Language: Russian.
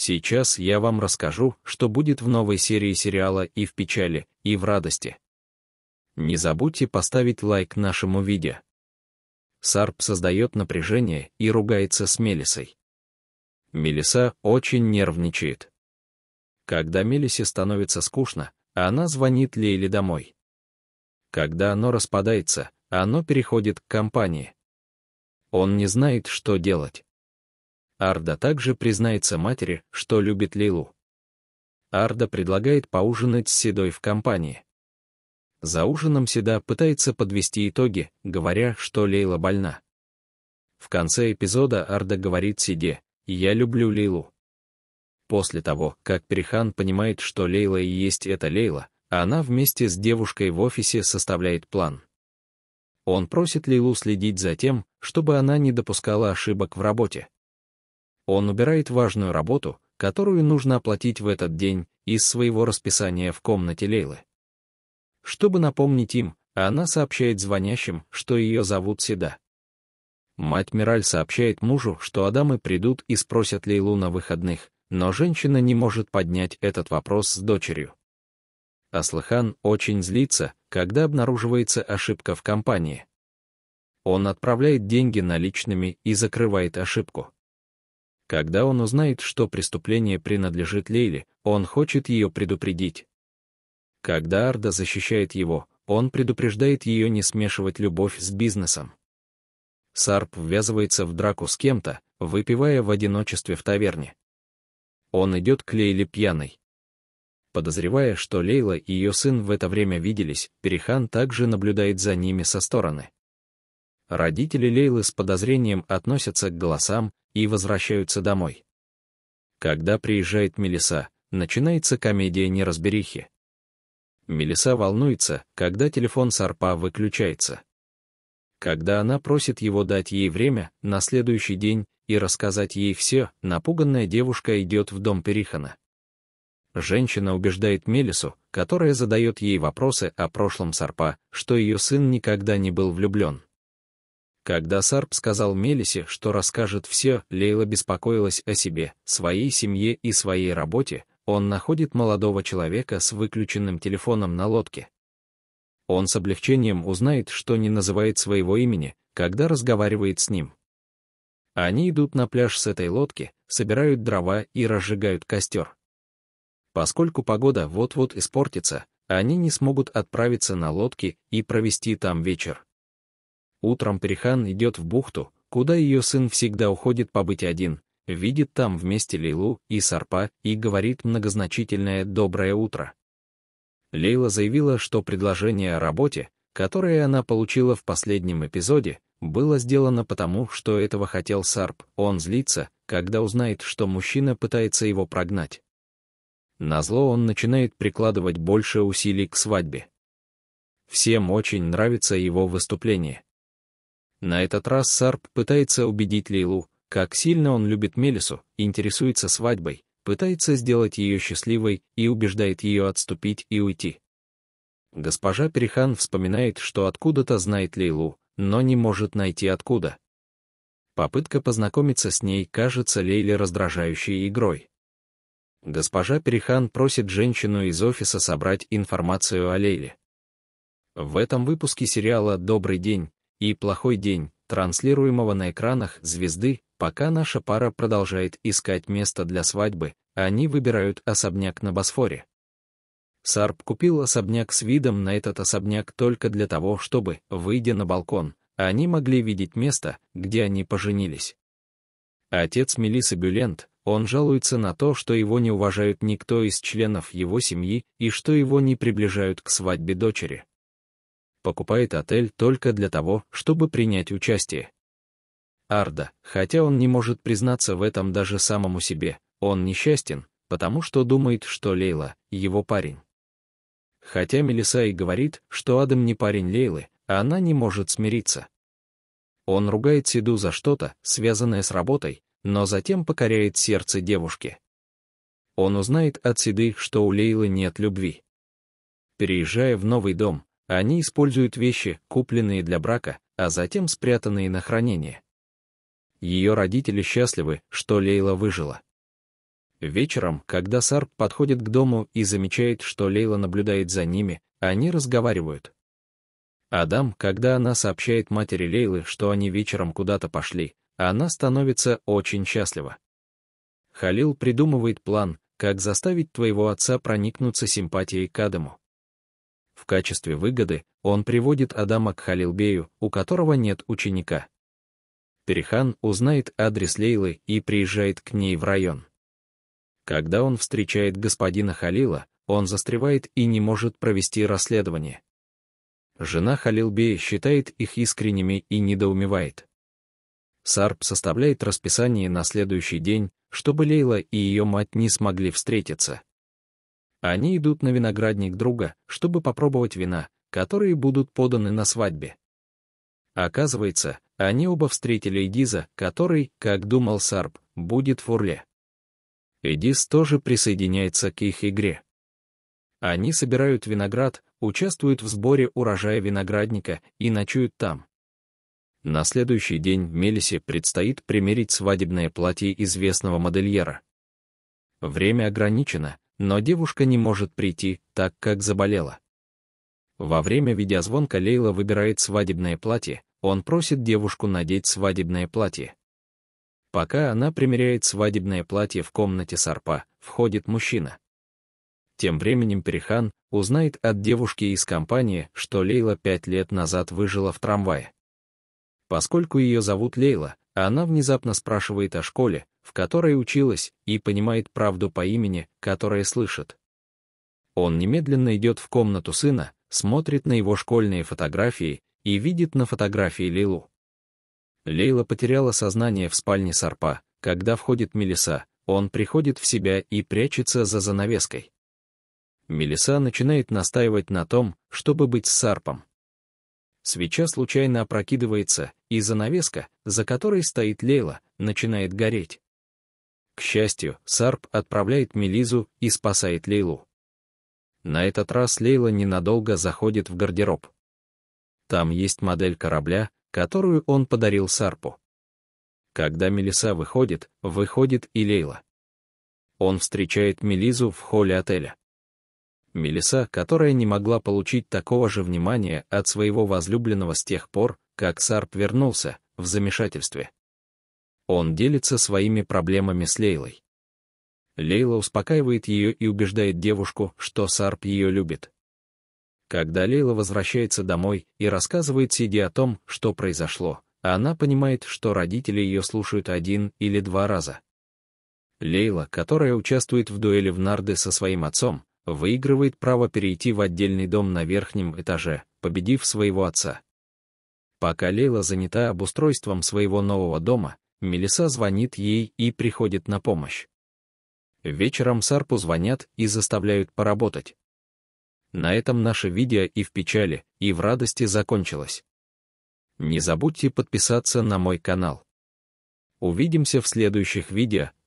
Сейчас я вам расскажу, что будет в новой серии сериала «И в печали, и в радости». Не забудьте поставить лайк нашему видео. Сарп создает напряжение и ругается с Мелисой. Мелиса очень нервничает. Когда Мелисе становится скучно, она звонит Лейле домой. Когда оно распадается, оно переходит к компании. Он не знает, что делать. Арда также признается матери, что любит Лилу. Арда предлагает поужинать с Седой в компании. За ужином Седа пытается подвести итоги, говоря, что Лейла больна. В конце эпизода Арда говорит Сиде «Я люблю Лейлу». После того, как Перехан понимает, что Лейла и есть эта Лейла, она вместе с девушкой в офисе составляет план. Он просит Лейлу следить за тем, чтобы она не допускала ошибок в работе. Он убирает важную работу, которую нужно оплатить в этот день из своего расписания в комнате Лейлы. Чтобы напомнить им, она сообщает звонящим, что ее зовут Седа. Мать Мираль сообщает мужу, что Адамы придут и спросят Лейлу на выходных, но женщина не может поднять этот вопрос с дочерью. Аслыхан очень злится, когда обнаруживается ошибка в компании. Он отправляет деньги наличными и закрывает ошибку. Когда он узнает, что преступление принадлежит Лейле, он хочет ее предупредить. Когда Арда защищает его, он предупреждает ее не смешивать любовь с бизнесом. Сарп ввязывается в драку с кем-то, выпивая в одиночестве в таверне. Он идет к Лейле пьяной. Подозревая, что Лейла и ее сын в это время виделись, Перехан также наблюдает за ними со стороны. Родители Лейлы с подозрением относятся к голосам, и возвращаются домой. Когда приезжает Мелиса, начинается комедия неразберихи. Мелиса волнуется, когда телефон Сарпа выключается. Когда она просит его дать ей время на следующий день и рассказать ей все, напуганная девушка идет в дом Перихана. Женщина убеждает Мелису, которая задает ей вопросы о прошлом Сарпа, что ее сын никогда не был влюблен. Когда Сарп сказал Мелисе, что расскажет все, Лейла беспокоилась о себе, своей семье и своей работе, он находит молодого человека с выключенным телефоном на лодке. Он с облегчением узнает, что не называет своего имени, когда разговаривает с ним. Они идут на пляж с этой лодки, собирают дрова и разжигают костер. Поскольку погода вот-вот испортится, они не смогут отправиться на лодке и провести там вечер. Утром Перехан идет в бухту, куда ее сын всегда уходит побыть один, видит там вместе Лейлу и Сарпа и говорит многозначительное «доброе утро». Лейла заявила, что предложение о работе, которое она получила в последнем эпизоде, было сделано потому, что этого хотел Сарп. Он злится, когда узнает, что мужчина пытается его прогнать. Назло он начинает прикладывать больше усилий к свадьбе. Всем очень нравится его выступление. На этот раз Сарп пытается убедить Лейлу, как сильно он любит Мелису, интересуется свадьбой, пытается сделать ее счастливой и убеждает ее отступить и уйти. Госпожа Перехан вспоминает, что откуда-то знает Лейлу, но не может найти откуда. Попытка познакомиться с ней кажется Лейле раздражающей игрой. Госпожа Перехан просит женщину из офиса собрать информацию о Лейле. В этом выпуске сериала «Добрый день» и «Плохой день», транслируемого на экранах «Звезды», пока наша пара продолжает искать место для свадьбы, они выбирают особняк на Босфоре. Сарп купил особняк с видом на этот особняк только для того, чтобы, выйдя на балкон, они могли видеть место, где они поженились. Отец Мелисы Бюлент, он жалуется на то, что его не уважают никто из членов его семьи и что его не приближают к свадьбе дочери покупает отель только для того, чтобы принять участие. Арда, хотя он не может признаться в этом даже самому себе, он несчастен, потому что думает, что Лейла — его парень. Хотя Мелиса и говорит, что Адам не парень Лейлы, а она не может смириться. Он ругает Сиду за что-то, связанное с работой, но затем покоряет сердце девушки. Он узнает от Сиды, что у Лейлы нет любви. Переезжая в новый дом, они используют вещи, купленные для брака, а затем спрятанные на хранение. Ее родители счастливы, что Лейла выжила. Вечером, когда Сарп подходит к дому и замечает, что Лейла наблюдает за ними, они разговаривают. Адам, когда она сообщает матери Лейлы, что они вечером куда-то пошли, она становится очень счастлива. Халил придумывает план, как заставить твоего отца проникнуться симпатией к Адаму качестве выгоды он приводит Адама к Халилбею, у которого нет ученика. Перехан узнает адрес Лейлы и приезжает к ней в район. Когда он встречает господина Халила, он застревает и не может провести расследование. Жена Халилбея считает их искренними и недоумевает. Сарп составляет расписание на следующий день, чтобы Лейла и ее мать не смогли встретиться. Они идут на виноградник друга, чтобы попробовать вина, которые будут поданы на свадьбе. Оказывается, они оба встретили Эдиза, который, как думал Сарп, будет в Урле. Эдис тоже присоединяется к их игре. Они собирают виноград, участвуют в сборе урожая виноградника и ночуют там. На следующий день в Мелисе предстоит примерить свадебное платье известного модельера. Время ограничено, но девушка не может прийти, так как заболела. Во время видеозвонка Лейла выбирает свадебное платье, он просит девушку надеть свадебное платье. Пока она примеряет свадебное платье в комнате Сарпа, входит мужчина. Тем временем Перехан узнает от девушки из компании, что Лейла пять лет назад выжила в трамвае. Поскольку ее зовут Лейла, а она внезапно спрашивает о школе, в которой училась, и понимает правду по имени, которое слышит. Он немедленно идет в комнату сына, смотрит на его школьные фотографии и видит на фотографии Лилу. Лейла потеряла сознание в спальне Сарпа, когда входит Мелиса, он приходит в себя и прячется за занавеской. Мелиса начинает настаивать на том, чтобы быть с Сарпом. Свеча случайно опрокидывается, и занавеска, за которой стоит Лейла, начинает гореть. К счастью, Сарп отправляет Мелизу и спасает Лейлу. На этот раз Лейла ненадолго заходит в гардероб. Там есть модель корабля, которую он подарил Сарпу. Когда Мелиса выходит, выходит и Лейла. Он встречает Мелизу в холле отеля. Мелиса, которая не могла получить такого же внимания от своего возлюбленного с тех пор, как Сарп вернулся, в замешательстве. Он делится своими проблемами с Лейлой. Лейла успокаивает ее и убеждает девушку, что Сарп ее любит. Когда Лейла возвращается домой и рассказывает Сиди о том, что произошло, она понимает, что родители ее слушают один или два раза. Лейла, которая участвует в дуэли в нарды со своим отцом, выигрывает право перейти в отдельный дом на верхнем этаже, победив своего отца. Пока Лейла занята обустройством своего нового дома, Мелиса звонит ей и приходит на помощь. Вечером Сарпу звонят и заставляют поработать. На этом наше видео и в печали, и в радости закончилось. Не забудьте подписаться на мой канал. Увидимся в следующих видео,